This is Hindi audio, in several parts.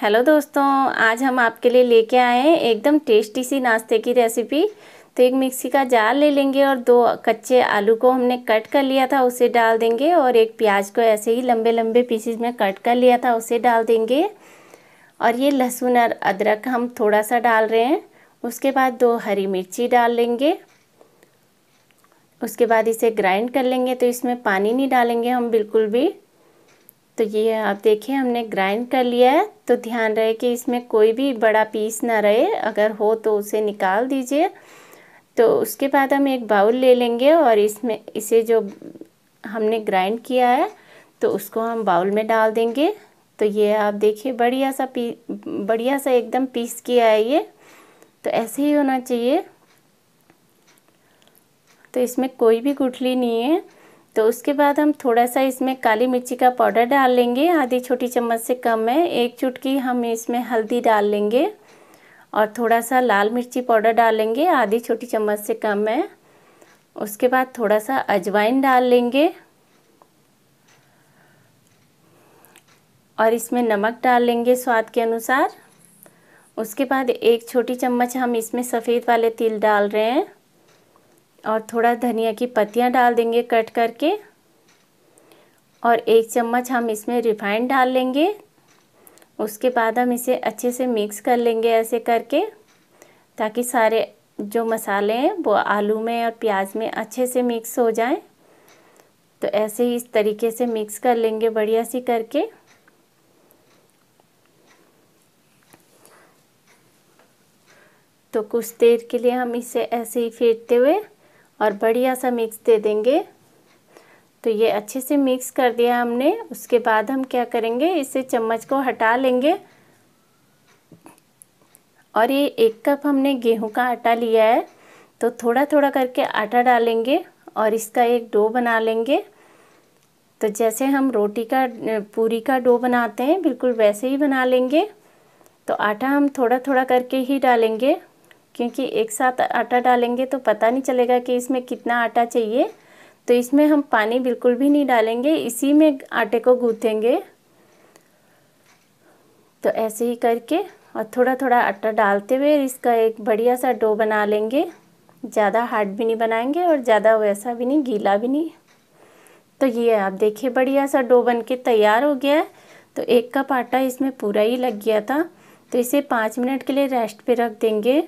हेलो दोस्तों आज हम आपके लिए लेके आए हैं एकदम टेस्टी सी नाश्ते की रेसिपी तो एक मिक्सी का जार ले लेंगे और दो कच्चे आलू को हमने कट कर लिया था उसे डाल देंगे और एक प्याज को ऐसे ही लंबे लंबे पीसेस में कट कर लिया था उसे डाल देंगे और ये लहसुन और अदरक हम थोड़ा सा डाल रहे हैं उसके बाद दो हरी मिर्ची डाल लेंगे उसके बाद इसे ग्राइंड कर लेंगे तो इसमें पानी नहीं डालेंगे हम बिल्कुल भी तो ये आप देखिए हमने ग्राइंड कर लिया है तो ध्यान रहे कि इसमें कोई भी बड़ा पीस ना रहे अगर हो तो उसे निकाल दीजिए तो उसके बाद हम एक बाउल ले लेंगे और इसमें इसे जो हमने ग्राइंड किया है तो उसको हम बाउल में डाल देंगे तो ये आप देखिए बढ़िया सा पी बढ़िया सा एकदम पीस किया है ये तो ऐसे ही होना चाहिए तो इसमें कोई भी गुठली नहीं है तो उसके बाद हम थोड़ा सा इसमें काली मिर्ची का पाउडर डाल लेंगे आधी छोटी चम्मच से कम है एक चुटकी हम इसमें हल्दी डाल लेंगे और थोड़ा सा लाल मिर्ची पाउडर डाल लेंगे आधी छोटी चम्मच से कम है उसके बाद थोड़ा सा अजवाइन डाल लेंगे और इसमें नमक डाल लेंगे स्वाद के अनुसार उसके बाद एक छोटी चम्मच हम इसमें सफ़ेद वाले तिल डाल रहे हैं और थोड़ा धनिया की पत्तियां डाल देंगे कट करके और एक चम्मच हम इसमें रिफाइंड डाल लेंगे उसके बाद हम इसे अच्छे से मिक्स कर लेंगे ऐसे करके ताकि सारे जो मसाले हैं वो आलू में और प्याज में अच्छे से मिक्स हो जाएं तो ऐसे ही इस तरीके से मिक्स कर लेंगे बढ़िया सी करके तो कुछ देर के लिए हम इसे ऐसे ही फेंटते हुए और बढ़िया सा मिक्स दे देंगे तो ये अच्छे से मिक्स कर दिया हमने उसके बाद हम क्या करेंगे इसे चम्मच को हटा लेंगे और ये एक कप हमने गेहूं का आटा लिया है तो थोड़ा थोड़ा करके आटा डालेंगे और इसका एक डो बना लेंगे तो जैसे हम रोटी का पूरी का डो बनाते हैं बिल्कुल वैसे ही बना लेंगे तो आटा हम थोड़ा थोड़ा करके ही डालेंगे क्योंकि एक साथ आटा डालेंगे तो पता नहीं चलेगा कि इसमें कितना आटा चाहिए तो इसमें हम पानी बिल्कुल भी नहीं डालेंगे इसी में आटे को गूँथेंगे तो ऐसे ही करके और थोड़ा थोड़ा आटा डालते हुए इसका एक बढ़िया सा डो बना लेंगे ज़्यादा हार्ड भी नहीं बनाएंगे और ज़्यादा वैसा भी नहीं गीला भी नहीं तो ये आप देखिए बढ़िया सा डो बन के तैयार हो गया है तो एक कप आटा इसमें पूरा ही लग गया था तो इसे पाँच मिनट के लिए रेस्ट पे रख देंगे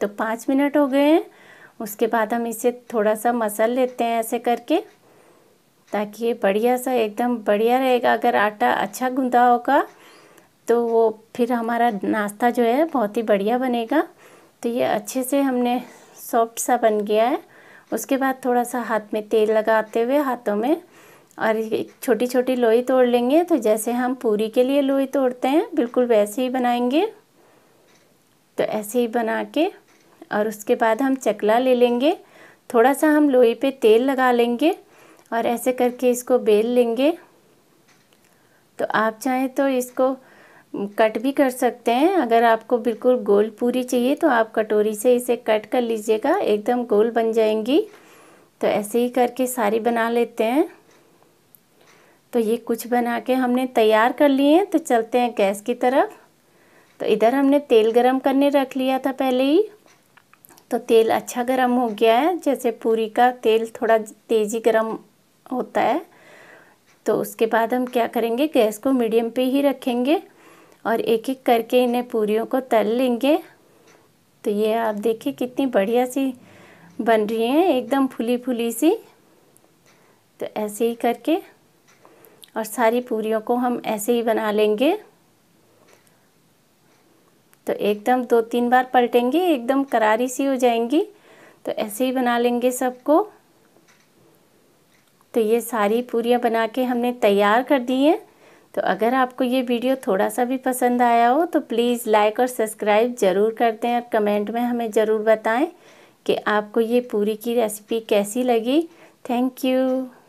तो पाँच मिनट हो गए हैं उसके बाद हम इसे थोड़ा सा मसल लेते हैं ऐसे करके ताकि ये बढ़िया सा एकदम बढ़िया रहेगा अगर आटा अच्छा गूँधा होगा तो वो फिर हमारा नाश्ता जो है बहुत ही बढ़िया बनेगा तो ये अच्छे से हमने सॉफ्ट सा बन गया है उसके बाद थोड़ा सा हाथ में तेल लगाते हुए हाथों में और छोटी छोटी लोई तोड़ लेंगे तो जैसे हम पूरी के लिए लोई तोड़ते हैं बिल्कुल वैसे ही बनाएंगे तो ऐसे ही बना के और उसके बाद हम चकला ले लेंगे थोड़ा सा हम लोई पे तेल लगा लेंगे और ऐसे करके इसको बेल लेंगे तो आप चाहें तो इसको कट भी कर सकते हैं अगर आपको बिल्कुल गोल पूरी चाहिए तो आप कटोरी से इसे कट कर लीजिएगा एकदम गोल बन जाएंगी तो ऐसे ही करके सारी बना लेते हैं तो ये कुछ बना के हमने तैयार कर लिए हैं तो चलते हैं गैस की तरफ तो इधर हमने तेल गरम करने रख लिया था पहले ही तो तेल अच्छा गर्म हो गया है जैसे पूरी का तेल थोड़ा तेज़ी गर्म होता है तो उसके बाद हम क्या करेंगे गैस को मीडियम पे ही रखेंगे और एक एक करके इन्हें पूरियों को तल लेंगे तो ये आप देखिए कितनी बढ़िया सी बन रही हैं एकदम फुली फुली सी तो ऐसे ही करके और सारी पूरियों को हम ऐसे ही बना लेंगे तो एकदम दो तीन बार पलटेंगे एकदम करारी सी हो जाएंगी तो ऐसे ही बना लेंगे सबको तो ये सारी पूरियाँ बना के हमने तैयार कर दी हैं तो अगर आपको ये वीडियो थोड़ा सा भी पसंद आया हो तो प्लीज़ लाइक और सब्सक्राइब ज़रूर कर दें और कमेंट में हमें ज़रूर बताएं कि आपको ये पूरी की रेसिपी कैसी लगी थैंक यू